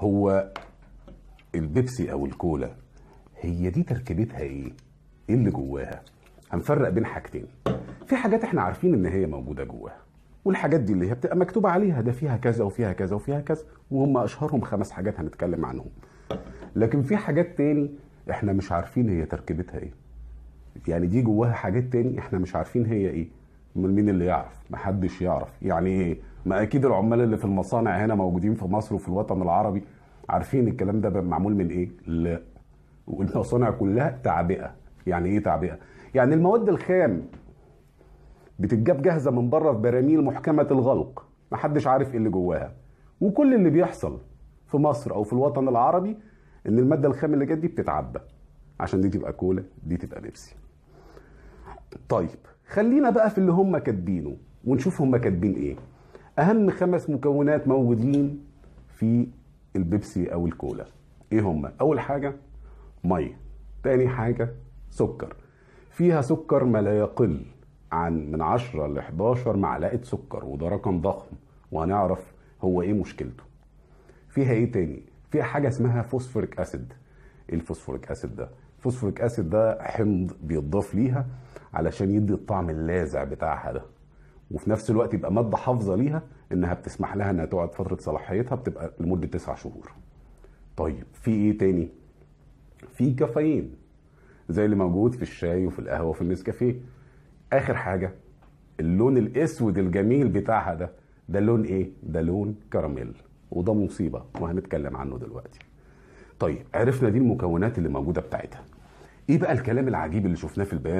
هو البيبسي او الكولا هي دي تركيبتها ايه؟ ايه اللي جواها؟ هنفرق بين حاجتين في حاجات احنا عارفين ان هي موجوده جواها والحاجات دي اللي هي بتبقى مكتوبه عليها ده فيها كذا وفيها كذا وفيها كذا وهم اشهرهم خمس حاجات هنتكلم عنهم لكن في حاجات تاني احنا مش عارفين هي تركيبتها ايه يعني دي جواها حاجات تاني احنا مش عارفين هي ايه امال مين اللي يعرف محدش يعرف يعني ايه ما اكيد العمال اللي في المصانع هنا موجودين في مصر وفي الوطن العربي عارفين الكلام ده معمول من ايه لا والمصانع كلها تعبئه يعني ايه تعبئه يعني المواد الخام بتتجاب جاهزه من بره في براميل محكمه الغلق محدش عارف ايه اللي جواها وكل اللي بيحصل في مصر او في الوطن العربي ان الماده الخام اللي جت دي بتتعبى عشان دي تبقى كولا دي تبقى بيبسي طيب خلينا بقى في اللي هم كاتبينه ونشوف هم كاتبين ايه اهم خمس مكونات موجودين في البيبسي او الكولا ايه هم اول حاجه ميه تاني حاجه سكر فيها سكر ما لا يقل عن من 10 ل 11 معلقه سكر وده رقم ضخم وهنعرف هو ايه مشكلته فيها ايه تاني فيها حاجه اسمها فوسفوريك اسيد ايه الفوسفوريك اسيد ده الفوسفوريك اسيد ده حمض بيتضاف ليها علشان يدي الطعم اللاذع بتاعها ده وفي نفس الوقت يبقى ماده حافظه ليها انها بتسمح لها انها تقعد فتره صلاحيتها بتبقى لمده تسع شهور. طيب في ايه تاني؟ في كافيين زي اللي موجود في الشاي وفي القهوه وفي النسكافيه. اخر حاجه اللون الاسود الجميل بتاعها ده ده لون ايه؟ ده لون كراميل وده مصيبه وهنتكلم عنه دلوقتي. طيب عرفنا دي المكونات اللي موجوده بتاعتها. ايه بقى الكلام العجيب اللي شفناه في البيان؟